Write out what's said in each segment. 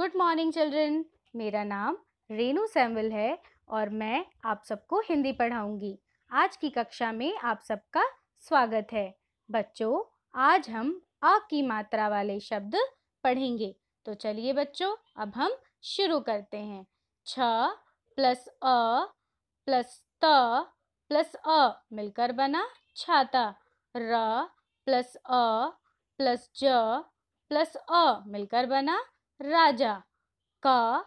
good morning children मेरा नाम Renu Samuel है और मैं आप सबको हिंदी पढ़ाऊंगी आज की कक्षा में आप सबका स्वागत है बच्चों आज हम अ की मात्रा वाले शब्द पढ़ेंगे तो चलिए बच्चों अब हम शुरू करते हैं छ प्लस अ प्लस त प्लस अ मिलकर बना छाता र प्लस अ प्लस ज प्लस अ मिलकर बना राजा क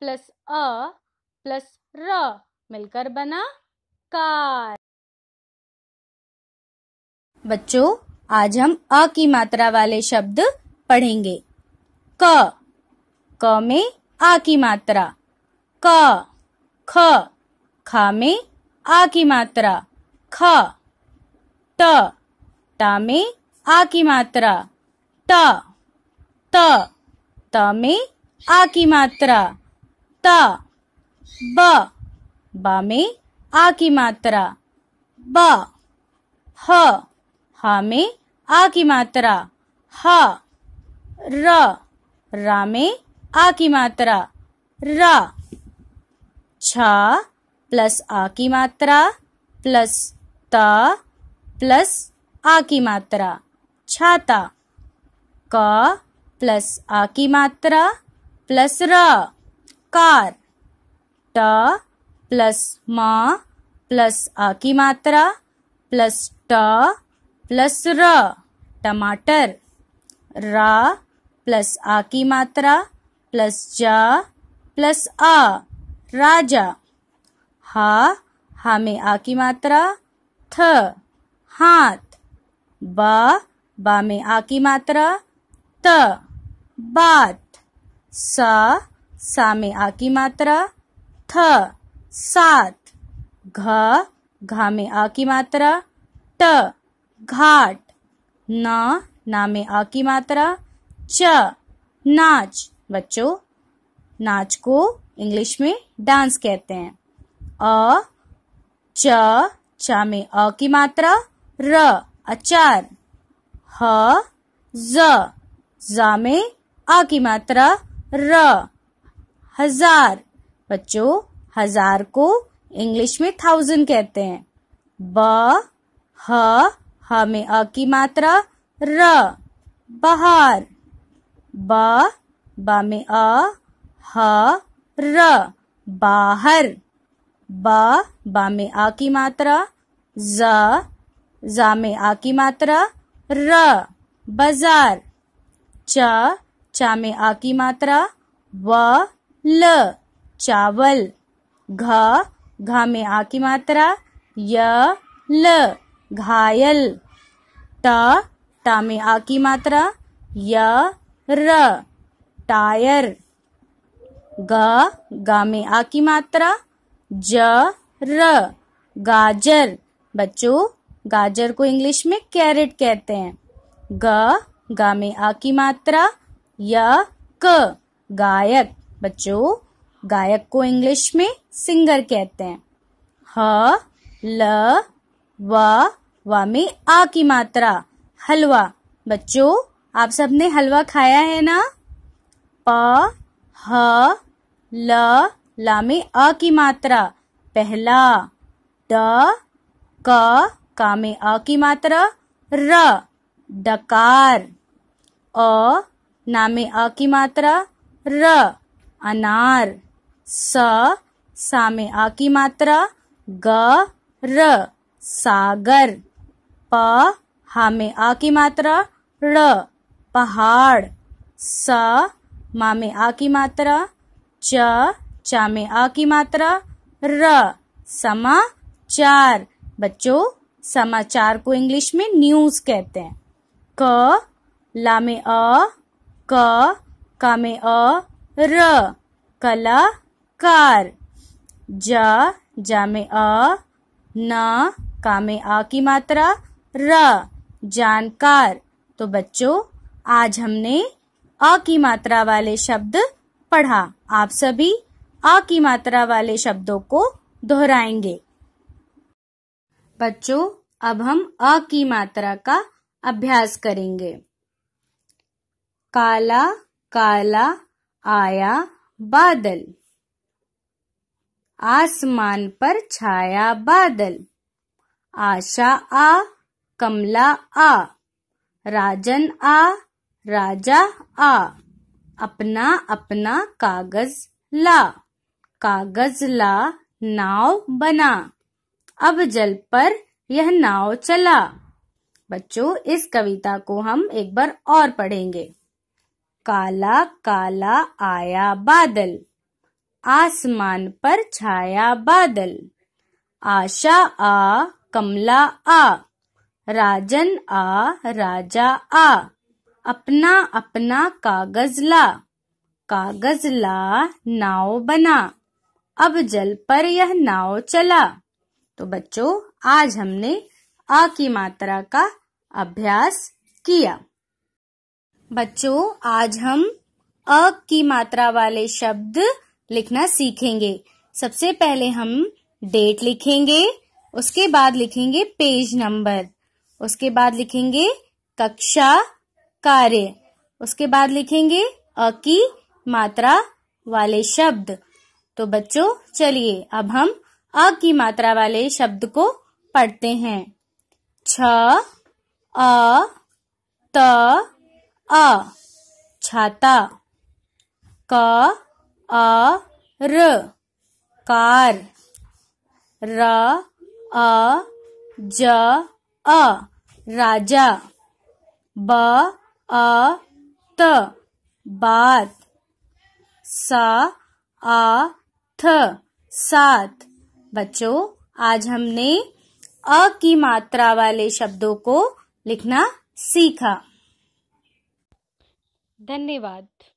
प्लस अ प्लस र मिलकर बना कार बच्चों आज हम अ की मात्रा वाले शब्द पढ़ेंगे क क में आ की मात्रा क ख खा में आ की मात्रा ख त ता में आ की मात्रा त त त में आ की मात्रा त ब ब में आ की मात्रा ब ह ह में आ की मात्रा ह र र में आ की मात्रा र छ प्लस आ की मात्रा प्लस त प्लस आ की मात्रा छाता क प्लस आ की मात्रा प्लस र कार ट प्लस म प्लस आ की मात्रा प्लस ट प्लस र टमाटर रा प्लस आ की मात्रा प्लस ज प्लस आ राजा हा हा में आ की मात्रा थ हाथ बा बा में आ की मात्रा त बात स सा में आ की मात्रा थ सात घ घा में आ की मात्रा ट घाट न ना में आ की मात्रा च नाच बच्चों नाच को इंग्लिश में डांस कहते हैं अ च चा में अ की मात्रा र अचार ह ज जा में आ की मात्रा र हजार बच्चों हजार को इंग्लिश में थाउजेंड कहते हैं ब ह ह में अ की मात्रा र बहार ब बा में अ ह र बाहर ब बा में आ की मात्रा ज जा में आ की मात्रा र बाजार च चा में आ की मात्रा व ल चावल घ घा में आ की मात्रा य ल घायल ट टा में आ की मात्रा य र टायर ग गा में आ की मात्रा ज र गाजर बच्चों गाजर को इंग्लिश में कैरेट कहते हैं ग गा में आ की मात्रा या क गायक बच्चों गायक को इंग्लिश में सिंगर कहते हैं ह ल व व में आ की मात्रा हलवा बच्चों आप सबने हलवा खाया है ना प ह ल ला में अ की मात्रा पहला ड क का में अ की मात्रा र डकार अ नामे अ की मात्रा र अनार स सा में अ की मात्रा ग र सागर प हा में अ की मात्रा र पहाड़ स मा में आ की मात्रा च चा में आ की मात्रा र समाचार बच्चों समाचार को इंग्लिश में न्यूज कहते हैं क ला में अ क का में अ र कार ज जा में अ न का में आ की मात्रा र जानकार तो बच्चों आज हमने अ की मात्रा वाले शब्द पढ़ा आप सभी अ की मात्रा वाले शब्दों को दोहराएंगे बच्चों अब हम अ की मात्रा का अभ्यास करेंगे काला काला आया बादल आसमान पर छाया बादल आशा आ कमला आ राजन आ राजा आ अपना अपना कागज ला कागज ला नाव बना अब जल पर यह नाव चला बच्चों इस कविता को हम एक बार और पढ़ेंगे काला काला आया बादल आसमान पर छाया बादल आशा आ कमला आ राजन आ राजा आ अपना अपना कागज ला कागज ला नाव बना अब जल पर यह नाव चला तो बच्चों आज हमने आ की मात्रा का अभ्यास किया बच्चों आज हम अ की मात्रा वाले शब्द लिखना सीखेंगे सबसे पहले हम डेट लिखेंगे उसके बाद लिखेंगे पेज नंबर उसके बाद लिखेंगे कक्षा कार्य उसके बाद लिखेंगे अ की मात्रा वाले शब्द तो बच्चों चलिए अब हम अ की मात्रा वाले शब्द को पढ़ते हैं छ अ त अ छाता क अ र कार र अ ज अ राजा ब अ त बात स आ थ सात बच्चों आज हमने अ की मात्रा वाले शब्दों को लिखना सीखा धन्यवाद